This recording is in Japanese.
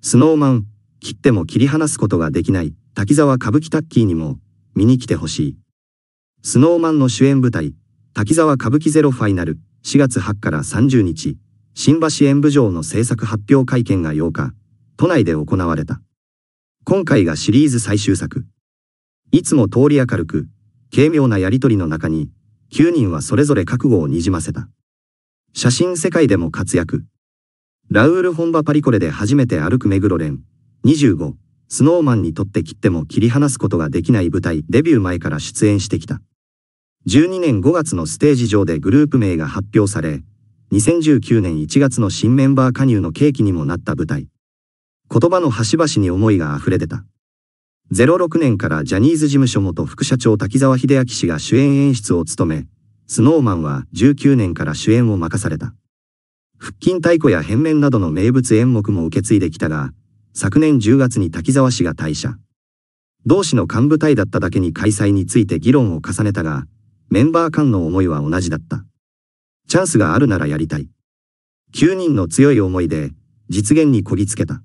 スノーマン、切っても切り離すことができない滝沢歌舞伎タッキーにも見に来てほしい。スノーマンの主演舞台、滝沢歌舞伎ゼロファイナル4月8から30日、新橋演舞場の制作発表会見が8日、都内で行われた。今回がシリーズ最終作。いつも通り明るく、軽妙なやりとりの中に、9人はそれぞれ覚悟をにじませた。写真世界でも活躍。ラウール・本場パリコレで初めて歩く目黒ン。25、スノーマンにとって切っても切り離すことができない舞台デビュー前から出演してきた。12年5月のステージ上でグループ名が発表され、2019年1月の新メンバー加入の契機にもなった舞台。言葉の端々に思いが溢れ出た。06年からジャニーズ事務所元副社長滝沢秀明氏が主演演出を務め、スノーマンは19年から主演を任された。腹筋太鼓や変面などの名物演目も受け継いできたが、昨年10月に滝沢氏が退社。同志の幹部隊だっただけに開催について議論を重ねたが、メンバー間の思いは同じだった。チャンスがあるならやりたい。9人の強い思いで、実現にこぎつけた。